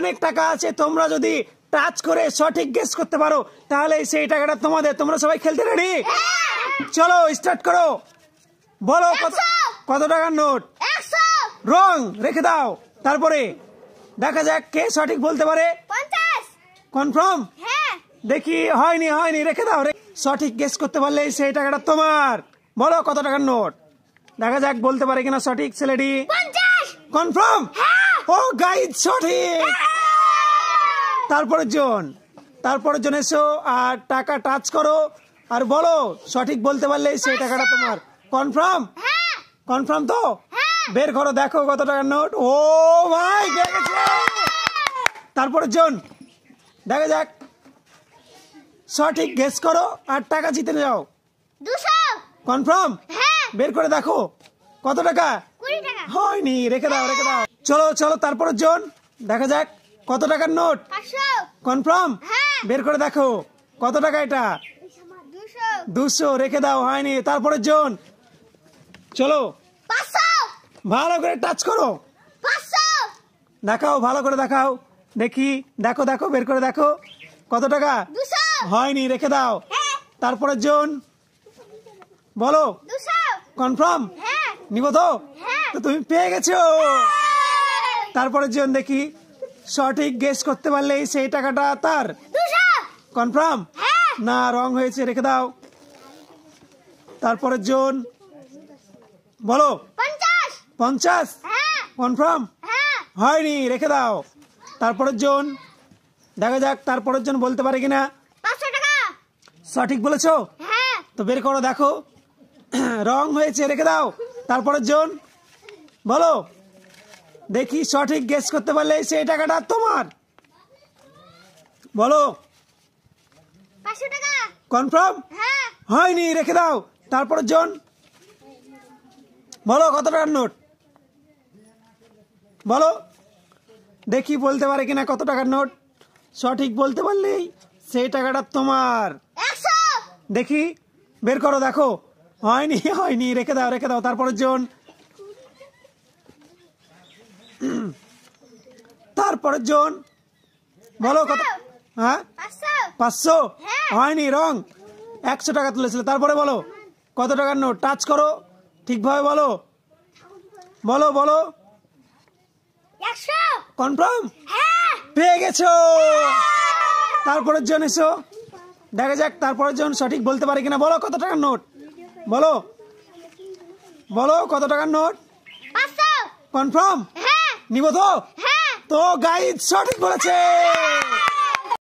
অনেক টাকা আছে তোমরা যদি টাচ করে সঠিক গেস করতে পারো তাহলে সেই টাকাটা তোমাদের তোমরা সবাই খেলতে রেডি চলো স্টার্ট করো বলো কত টাকার নোট রং রেখে দাও তারপরে দেখা যাক কে সঠিক বলতে পারে কনফার্ম হ্যাঁ! দেখি হয়নি হয়নি রেখে দাও সঠিক গেস করতে পারলে সেই টাকাটা তোমার বলো কত টাকার নোট দেখা যাক বলতে পারে কিনা সঠিক ছেলেটি কনফার্ম ও গাইড সঠিক তারপরের জন তারপরের জন এসো আর টাকা টাচ করো আর বলো সঠিক বলতে পারলে সেই টাকাটা তোমার কনফার্ম কনফার্ম তো বের করো দেখো কত টাকার নোট ও ভাই তারপরে জন দেখা যাক সঠিক গেস করো আর টাকা জিতে যাও কনফার্ম হ্যাঁ। বের করে দেখো কত টাকা হয়নি রেখে দাও রেখে দাও চলো চলো তারপরের জন দেখা যাক কত টাকার নোট কনফার্ম হ্যাঁ। বের করে দেখো কত টাকা এটা দুশো রেখে দাও হয়নি তারপরের জন চলো ভালো করে টাচ করো দেখাও ভালো করে দেখাও দেখি দেখো দেখো বের করে দেখো কত টাকা হয়নি রেখে দাও হ্যাঁ। তারপরের জন বলো কনফার্ম হ্যাঁ। নিব তো তো তুমি পেয়ে গেছো তারপরে জীবন দেখি সঠিক গেস করতে পারলে সেই টাকাটা তার কনফার্ম হ্যাঁ। না রং হয়েছে রেখে দাও তারপরে জোন বলো পঞ্চাশ কনফার্ম হ্যাঁ। হ্যাঁ। হয়নি রেখে দাও তারপরের জোন দেখা যাক তারপরের জন বলতে পারে কিনা সঠিক বলেছো তো বের করো দেখো রং হয়েছে রেখে দাও তারপরের জন্য বলো দেখি সঠিক গেস করতে পারলে সেই টাকাটা তোমার বলো কনফার্ম হ্যাঁ। হয়নি রেখে দাও তারপরে জন বলো কত টাকার নোট বলো দেখি বলতে পারে কিনা কত টাকার নোট সঠিক বলতে পারলেই সেই টাকাটা তোমার দেখি বের করো দেখো হয়নি হয়নি রেখে দাও রেখে দাও তারপরে জন তারপরের জন বলো কত হ্যাঁ পাঁচশো হ্যাঁ। হয়নি রং একশো টাকা তুলেছিল তারপরে বলো কত টাকার নোট টাচ করো ঠিকভাবে বলো বলো বলো কনফার্ম হ্যাঁ। পেয়ে গেছো হ্যাঁ। তারপরের জন এসো দেখা যাক তারপরের জন সঠিক বলতে পারে কিনা বলো কত টাকার নোট বলো বলো কত টাকার নোট কনফার্ম নিব তো হ্যাঁ। তো গাইড সঠিক বলেছে হ্যাঁ।